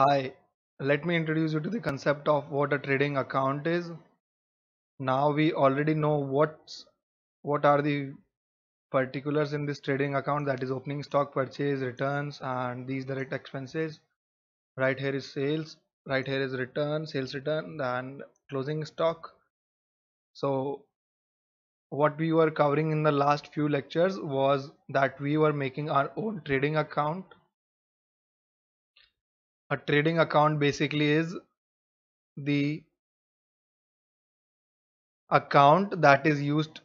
Hi, let me introduce you to the concept of what a trading account is. Now we already know what's what are the particulars in this trading account that is opening stock purchase returns and these direct expenses right here is sales right here is return sales return and closing stock so what we were covering in the last few lectures was that we were making our own trading account a trading account basically is the account that is used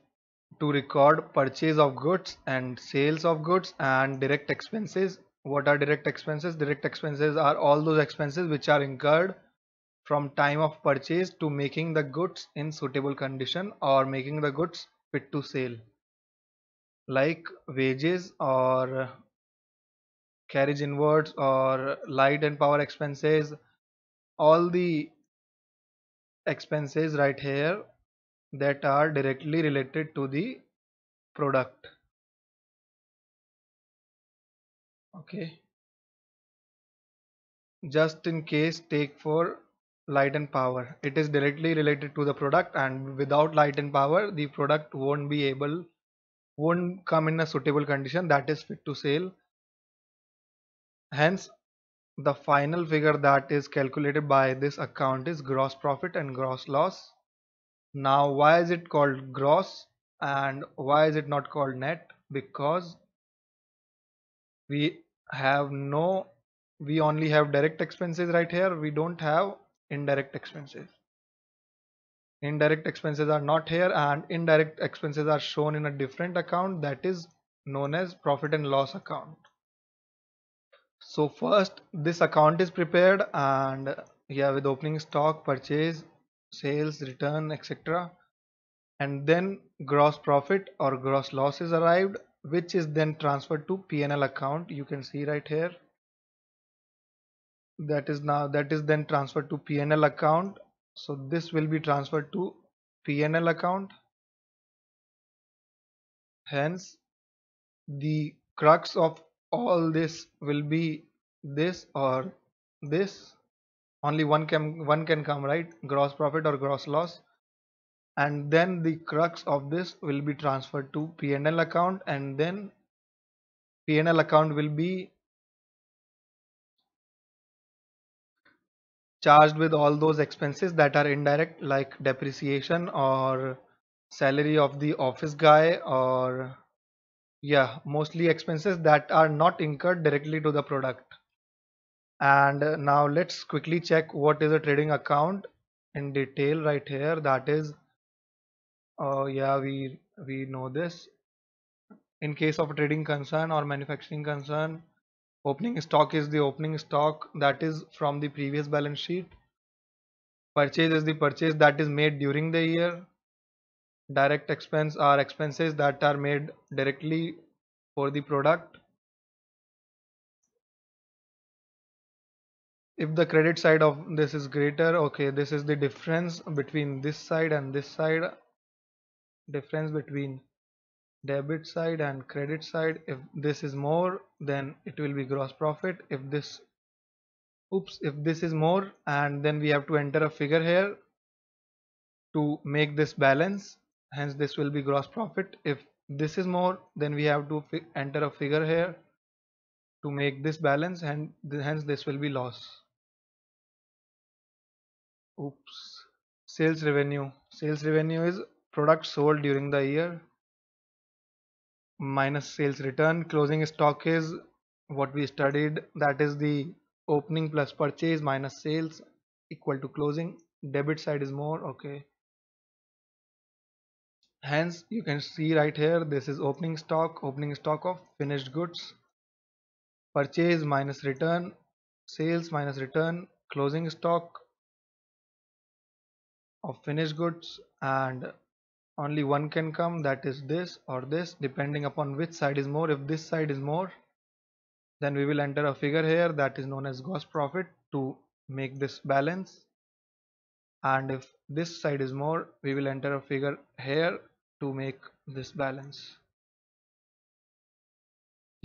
to record purchase of goods and sales of goods and direct expenses what are direct expenses direct expenses are all those expenses which are incurred from time of purchase to making the goods in suitable condition or making the goods fit to sale like wages or carriage inwards or light and power expenses all the expenses right here that are directly related to the product okay just in case take for light and power it is directly related to the product and without light and power the product won't be able won't come in a suitable condition that is fit to sale Hence, the final figure that is calculated by this account is gross profit and gross loss. Now, why is it called gross and why is it not called net? Because we have no, we only have direct expenses right here. We don't have indirect expenses indirect expenses are not here and indirect expenses are shown in a different account that is known as profit and loss account so first this account is prepared and yeah with opening stock purchase sales return etc and then gross profit or gross loss is arrived which is then transferred to PNL account you can see right here that is now that is then transferred to PNL account so this will be transferred to PNL account hence the crux of all this will be this or this only one can one can come right gross profit or gross loss and then the crux of this will be transferred to PNL account and then PNL account will be charged with all those expenses that are indirect like depreciation or salary of the office guy or yeah mostly expenses that are not incurred directly to the product and now let's quickly check what is a trading account in detail right here that is oh uh, yeah we we know this in case of trading concern or manufacturing concern opening stock is the opening stock that is from the previous balance sheet purchase is the purchase that is made during the year direct expense are expenses that are made directly for the product if the credit side of this is greater okay this is the difference between this side and this side difference between debit side and credit side if this is more then it will be gross profit if this oops if this is more and then we have to enter a figure here to make this balance hence this will be gross profit if this is more then we have to enter a figure here to make this balance and hence this will be loss oops sales revenue sales revenue is product sold during the year minus sales return closing stock is what we studied that is the opening plus purchase minus sales equal to closing debit side is more okay hence you can see right here this is opening stock opening stock of finished goods purchase minus return sales minus return closing stock of finished goods and only one can come that is this or this depending upon which side is more if this side is more then we will enter a figure here that is known as gross profit to make this balance and if this side is more we will enter a figure here to make this balance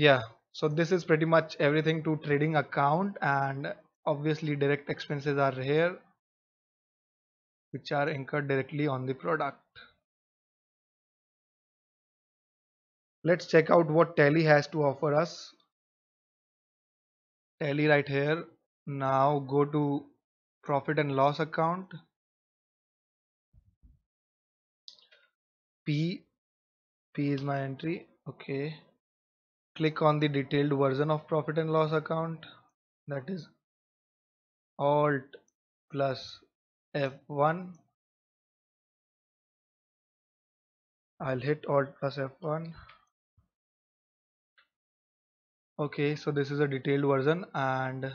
yeah so this is pretty much everything to trading account and obviously direct expenses are here which are incurred directly on the product let's check out what tally has to offer us tally right here now go to profit and loss account p p is my entry okay click on the detailed version of profit and loss account that is alt plus f1 I'll hit alt plus f1 okay so this is a detailed version and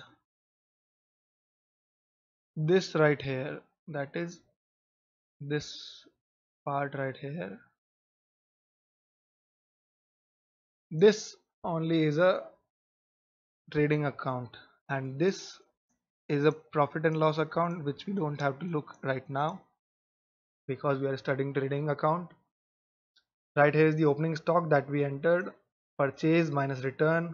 this right here that is this part right here this only is a trading account and this is a profit and loss account which we don't have to look right now because we are studying trading account right here is the opening stock that we entered purchase minus return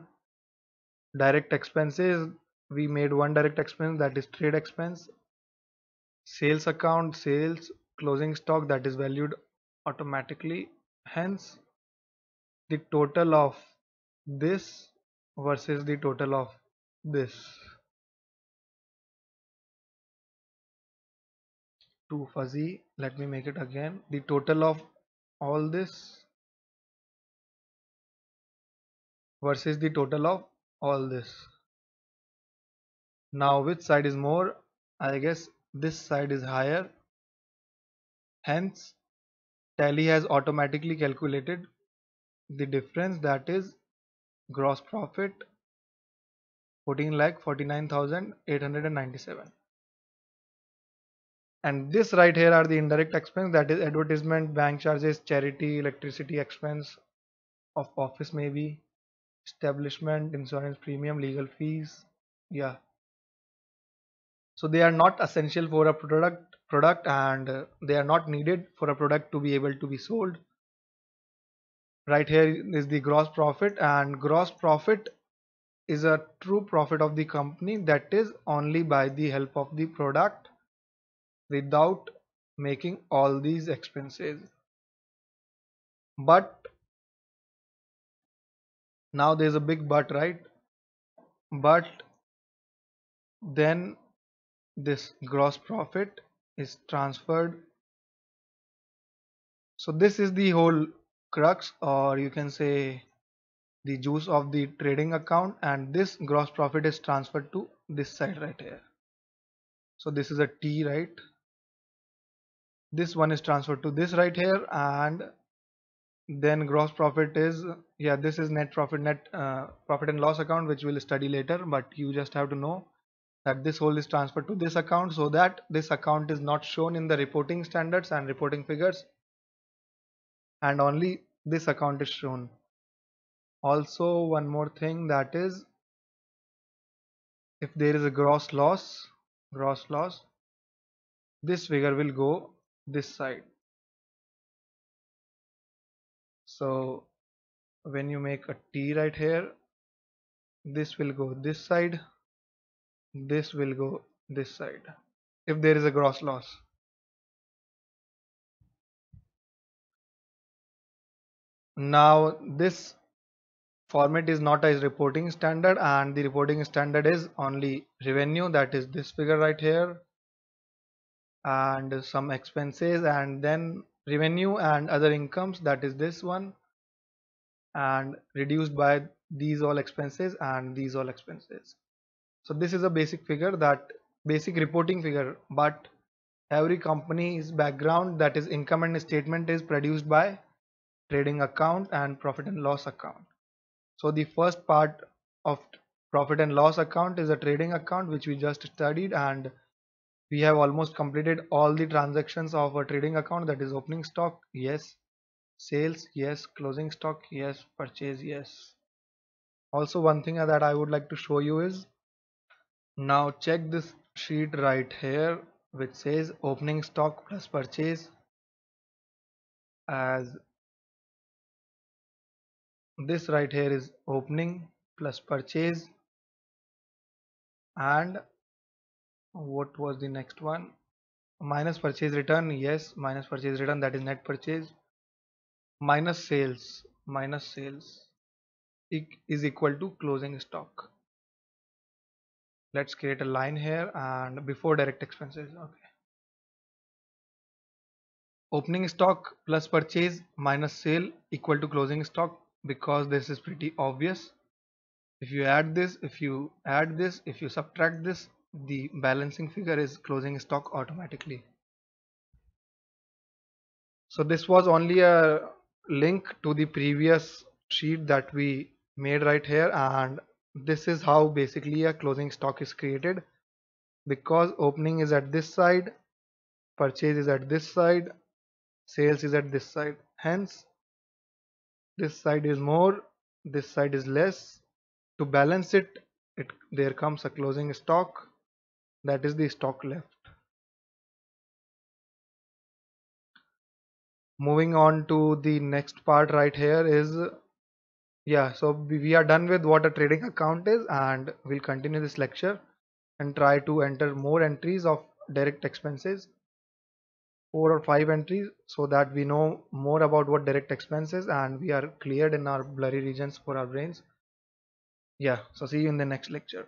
direct expenses we made one direct expense that is trade expense sales account sales closing stock that is valued automatically hence the total of this versus the total of this Too fuzzy let me make it again the total of all this versus the total of all this now which side is more i guess this side is higher hence tally has automatically calculated the difference that is gross profit 14 lakh 49,897 and this right here are the indirect expense that is advertisement bank charges charity electricity expense of office maybe establishment insurance premium legal fees yeah so they are not essential for a product product and they are not needed for a product to be able to be sold right here is the gross profit and gross profit is a true profit of the company that is only by the help of the product without making all these expenses but now there's a big but right but then this gross profit is transferred so this is the whole crux or you can say the juice of the trading account and this gross profit is transferred to this side right here so this is a T right this one is transferred to this right here and then gross profit is yeah this is net profit net uh, profit and loss account which we'll study later but you just have to know that this whole is transferred to this account so that this account is not shown in the reporting standards and reporting figures and only this account is shown also one more thing that is if there is a gross loss gross loss this figure will go this side so when you make a T right here this will go this side this will go this side if there is a gross loss now this format is not as reporting standard and the reporting standard is only revenue that is this figure right here and some expenses and then revenue and other incomes that is this one and reduced by these all expenses and these all expenses so this is a basic figure that basic reporting figure but every company's background that is income and statement is produced by trading account and profit and loss account so the first part of profit and loss account is a trading account which we just studied and we have almost completed all the transactions of a trading account that is opening stock yes sales yes closing stock yes purchase yes also one thing that i would like to show you is now check this sheet right here which says opening stock plus purchase as this right here is opening plus purchase and what was the next one minus purchase return yes minus purchase return that is net purchase minus sales minus sales is equal to closing stock let's create a line here and before direct expenses okay opening stock plus purchase minus sale equal to closing stock because this is pretty obvious if you add this if you add this if you subtract this the balancing figure is closing stock automatically so this was only a link to the previous sheet that we made right here and this is how basically a closing stock is created because opening is at this side purchase is at this side sales is at this side hence this side is more this side is less to balance it, it there comes a closing stock that is the stock left moving on to the next part right here is yeah, so we are done with what a trading account is and we'll continue this lecture and try to enter more entries of direct expenses four or five entries so that we know more about what direct expenses, and we are cleared in our blurry regions for our brains yeah so see you in the next lecture